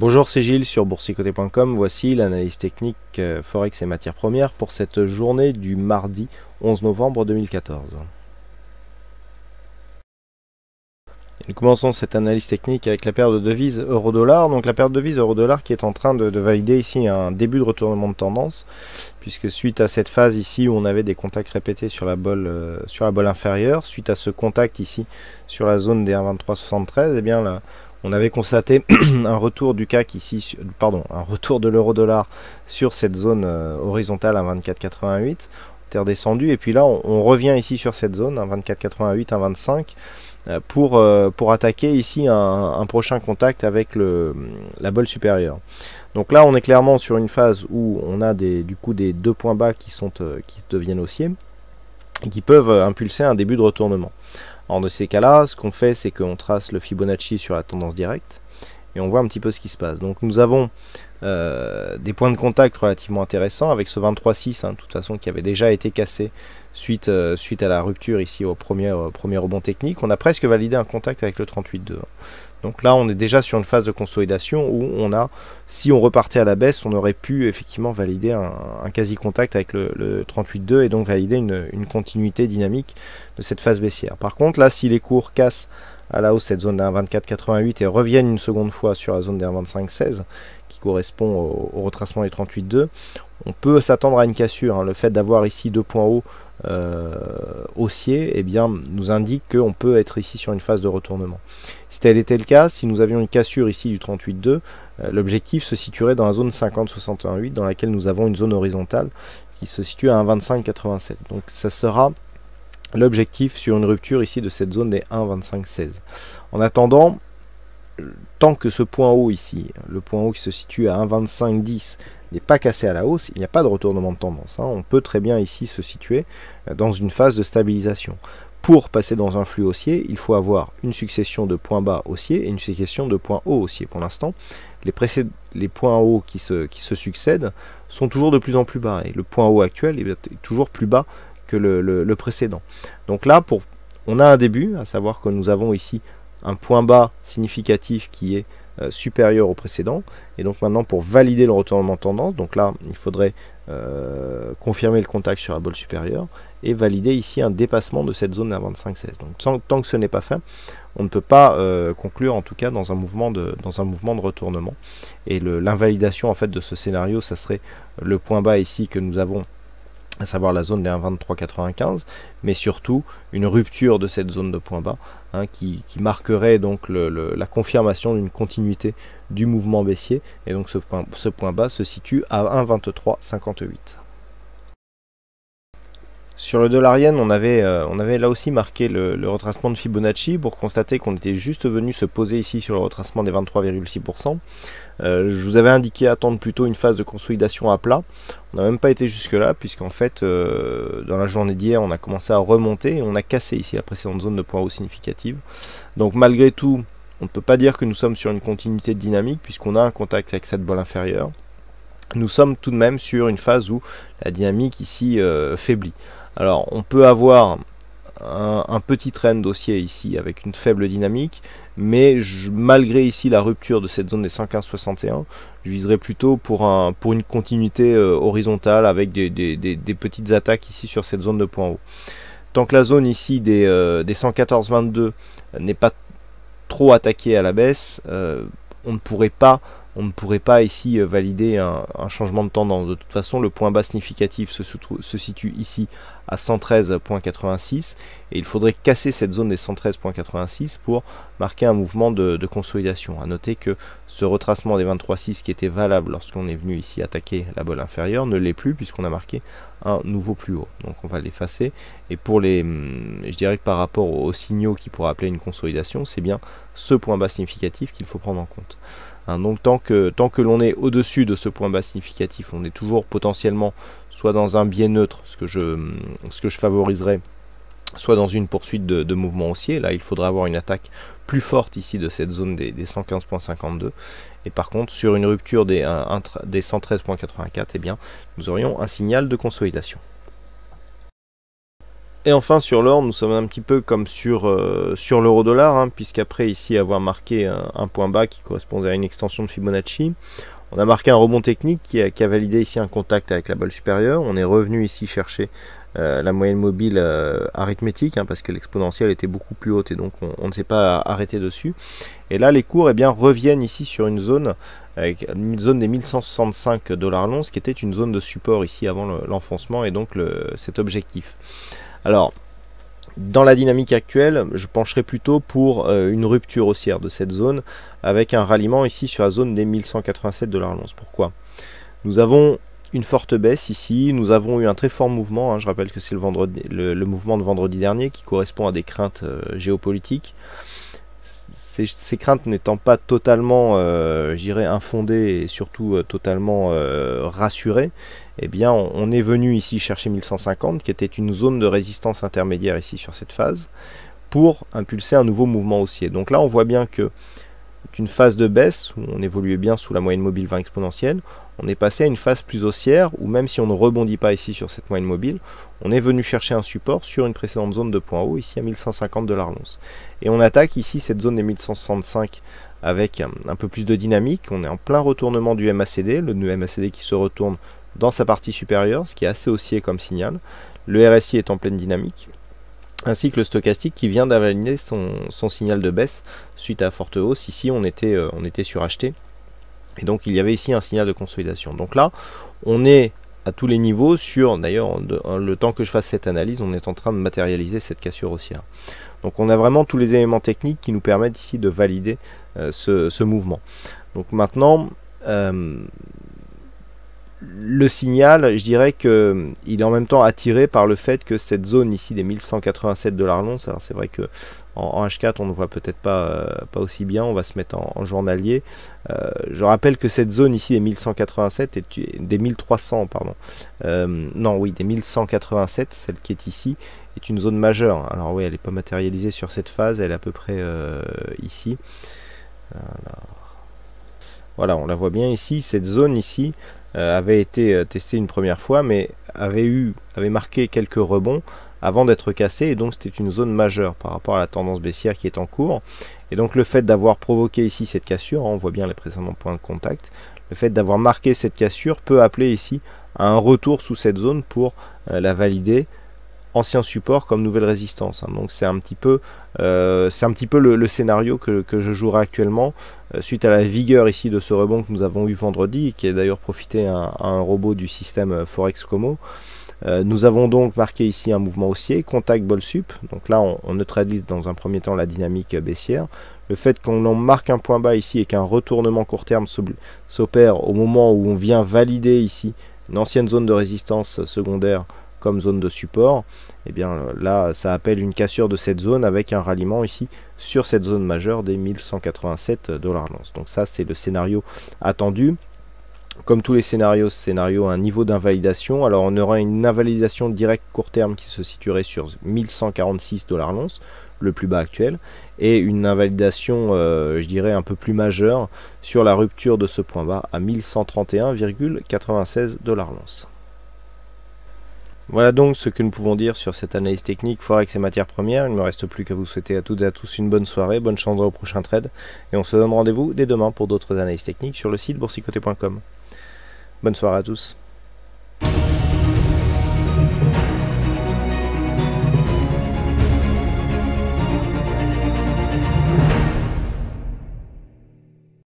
Bonjour, c'est Gilles sur boursicoté.com. Voici l'analyse technique euh, Forex et matières premières pour cette journée du mardi 11 novembre 2014. Nous commençons cette analyse technique avec la paire de devises euro-dollar. Donc la paire de devises euro-dollar qui est en train de, valider ici un début de retournement de tendance, puisque suite à cette phase ici où on avait des contacts répétés sur la bol euh, sur la inférieure, suite à ce contact ici sur la zone des 1,2373, et eh bien là, on avait constaté un retour du CAC ici, pardon, un retour de l'euro-dollar sur cette zone euh, horizontale à 24,88 descendue, et puis là on, revient ici sur cette zone hein, à 24,88 à 25 pour, euh, pour attaquer ici un, prochain contact avec le, la bolle supérieure donc là on est clairement sur une phase où on a des, du coup des deux points bas qui, sont, euh, qui deviennent haussiers et qui peuvent impulser un début de retournement en de ces cas-là, ce qu'on fait, c'est qu'on trace le Fibonacci sur la tendance directe et on voit un petit peu ce qui se passe. Donc nous avons euh, des points de contact relativement intéressants avec ce 23.6 hein, de toute façon qui avait déjà été cassé suite, euh, suite à la rupture ici au premier, premier rebond technique. On a presque validé un contact avec le 38.2. Donc là, on est déjà sur une phase de consolidation où on a, si on repartait à la baisse, on aurait pu effectivement valider un, quasi-contact avec le, le 38.2 et donc valider une, continuité dynamique de cette phase baissière. Par contre, là, si les cours cassent à la hausse cette zone d'un 24,88 et reviennent une seconde fois sur la zone d'un 25,16, qui correspond au, retracement des 38.2, on peut s'attendre à une cassure. Hein. Le fait d'avoir ici deux points hauts euh, haussiers eh bien, nous indique qu'on peut être ici sur une phase de retournement. Si tel était le cas, si nous avions une cassure ici du 38.2, euh, l'objectif se situerait dans la zone 50-61.8 dans laquelle nous avons une zone horizontale qui se situe à 1,25-87. Donc ça sera l'objectif sur une rupture ici de cette zone des 1,25-16. En attendant, tant que ce point haut ici, le point haut qui se situe à 1,2510, n'est pas cassé à la hausse, il n'y a pas de retournement de tendance. Hein. On peut très bien ici se situer euh, dans une phase de stabilisation. Pour passer dans un flux haussier, il faut avoir une succession de points bas haussiers et une succession de points hauts haussiers. Pour l'instant, les, les, points hauts qui se, qui se, succèdent sont toujours de plus en plus bas. Et le point haut actuel est toujours plus bas que le, le précédent. Donc là, pour, on a un début, à savoir que nous avons ici un point bas significatif qui est euh, supérieur au précédent. Et donc maintenant, pour valider le retournement tendance, donc là, il faudrait euh, confirmer le contact sur la bol supérieure et valider ici un dépassement de cette zone à 25-16. Donc tant que ce n'est pas fait, on ne peut pas euh, conclure en tout cas dans un mouvement de, dans un mouvement de retournement. Et l'invalidation en fait de ce scénario, ça serait le point bas ici que nous avons à savoir la zone des 1,2395, mais surtout une rupture de cette zone de point bas hein, qui, marquerait donc la confirmation d'une continuité du mouvement baissier, et donc ce point, bas se situe à 1,2358. Sur le dollar yen, on avait, euh, on avait là aussi marqué le, retracement de Fibonacci pour constater qu'on était juste venu se poser ici sur le retracement des 23,6%. Euh, je vous avais indiqué attendre plutôt une phase de consolidation à plat. On n'a même pas été jusque-là, puisqu'en fait, euh, dans la journée d'hier, on a commencé à remonter et on a cassé ici la précédente zone de point haut significative. Donc malgré tout, on ne peut pas dire que nous sommes sur une continuité de dynamique, puisqu'on a un contact avec cette bolle inférieure. Nous sommes tout de même sur une phase où la dynamique ici euh, faiblit. Alors on peut avoir un, un, petit trend dossier ici avec une faible dynamique, mais malgré ici la rupture de cette zone des 115-61, je viserai plutôt pour, un, pour une continuité euh, horizontale avec des, petites attaques ici sur cette zone de point haut. Tant que la zone ici des, 114.22 euh, 114-22 n'est pas trop attaquée à la baisse, euh, on ne pourrait pas on ne pourrait pas ici euh, valider un, changement de tendance. De toute façon, le point bas significatif se, situe ici à 113.86 et il faudrait casser cette zone des 113.86 pour marquer un mouvement de, consolidation. A noter que ce retracement des 23.6 qui était valable lorsqu'on est venu ici attaquer la bolle inférieure ne l'est plus puisqu'on a marqué un nouveau plus haut. Donc on va l'effacer et pour les, hum, je dirais que par rapport aux signaux qui pourraient appeler une consolidation, c'est bien ce point bas significatif qu'il faut prendre en compte. Hein, donc tant que, tant que l'on est au-dessus de ce point bas significatif, on est toujours potentiellement soit dans un biais neutre, ce que je, ce que je favoriserais, soit dans une poursuite de, mouvement haussier. Là, il faudra avoir une attaque plus forte ici de cette zone des, 115.52. Et par contre, sur une rupture des, des 113.84, eh bien, nous aurions un signal de consolidation. Et enfin sur l'or, nous sommes un petit peu comme sur, euh, sur l'euro dollar, hein, puisqu'après ici avoir marqué un, point bas qui correspondait à une extension de Fibonacci, on a marqué un rebond technique qui a, validé ici un contact avec la balle supérieure, on est revenu ici chercher euh, la moyenne mobile euh, arithmétique, hein, parce que l'exponentielle était beaucoup plus haute et donc on, ne s'est pas arrêté dessus. Et là, les cours eh bien, reviennent ici sur une zone, avec une zone des 1165 dollars ce qui était une zone de support ici avant l'enfoncement et donc cet objectif. Alors, dans la dynamique actuelle, je pencherai plutôt pour euh, une rupture haussière de cette zone avec un ralliement ici sur la zone des 1187 dollars l'once. Pourquoi Nous avons une forte baisse ici, nous avons eu un très fort mouvement, hein, je rappelle que c'est le, vendredi, le, mouvement de vendredi dernier qui correspond à des craintes euh, géopolitiques. Ces, craintes n'étant pas totalement, euh, j'irais, infondées et surtout totalement rassurées, eh bien on, est venu ici chercher 1150 qui était une zone de résistance intermédiaire ici sur cette phase pour impulser un nouveau mouvement haussier. Donc là on voit bien que d'une phase de baisse où on évoluait bien sous la moyenne mobile 20 exponentielle, on est passé à une phase plus haussière où même si on ne rebondit pas ici sur cette moyenne mobile, on est venu chercher un support sur une précédente zone de point haut ici à 1150 de l'once. Et on attaque ici cette zone des 1165 avec un, peu plus de dynamique, on est en plein retournement du MACD, le MACD qui se retourne dans sa partie supérieure, ce qui est assez haussier comme signal. Le RSI est en pleine dynamique, ainsi que le stochastique qui vient d'avaler son, signal de baisse suite à forte hausse. Ici, on était, euh, on était suracheté. Et donc, il y avait ici un signal de consolidation. Donc là, on est à tous les niveaux sur, d'ailleurs, hein, le temps que je fasse cette analyse, on est en train de matérialiser cette cassure haussière. Donc on a vraiment tous les éléments techniques qui nous permettent ici de valider euh, ce, mouvement. Donc maintenant, euh, le signal, je dirais qu'il est en même temps attiré par le fait que cette zone ici des 1187 dollars l'once, alors c'est vrai que en, H4 on ne voit peut-être pas, euh, pas aussi bien, on va se mettre en, journalier. Euh, je rappelle que cette zone ici des 1187 est des 1300 pardon. Euh, non oui des 1187, celle qui est ici est une zone majeure. Alors oui elle n'est pas matérialisée sur cette phase, elle est à peu près ici. voilà on la voit bien ici, cette zone ici euh, avait été euh, testé une première fois, mais avait, eu, avait marqué quelques rebonds avant d'être cassé, et donc c'était une zone majeure par rapport à la tendance baissière qui est en cours. Et donc le fait d'avoir provoqué ici cette cassure, hein, on voit bien les précédents points de contact, le fait d'avoir marqué cette cassure peut appeler ici à un retour sous cette zone pour euh, la valider ancien support comme nouvelle résistance. Hein. Donc c'est un petit peu, euh, c'est un petit peu le, scénario que, je jouerai actuellement euh, suite à la vigueur ici de ce rebond que nous avons eu vendredi, qui a d'ailleurs profité à, un robot du système euh, Forex Como. nous avons donc marqué ici un mouvement haussier, contact bol sup. Donc là, on, on neutralise dans un premier temps la dynamique baissière. Le fait qu'on en marque un point bas ici et qu'un retournement court terme s'opère au moment où on vient valider ici une ancienne zone de résistance secondaire comme zone de support, et eh bien là ça appelle une cassure de cette zone avec un ralliement ici sur cette zone majeure des 1187 dollars l'once. Donc ça c'est le scénario attendu. Comme tous les scénarios, ce scénario a un niveau d'invalidation. Alors on aura une invalidation directe court terme qui se situerait sur 1146 dollars l'once, le plus bas actuel, et une invalidation, euh, je dirais, un peu plus majeure sur la rupture de ce point bas à 1131,96 dollars l'once. Voilà donc ce que nous pouvons dire sur cette analyse technique Forex et matières premières. Il ne me reste plus qu'à vous souhaiter à toutes et à tous une bonne soirée, bonne chance au prochain trade, et on se donne rendez-vous dès demain pour d'autres analyses techniques sur le site boursicoté.com. Bonne soirée à tous.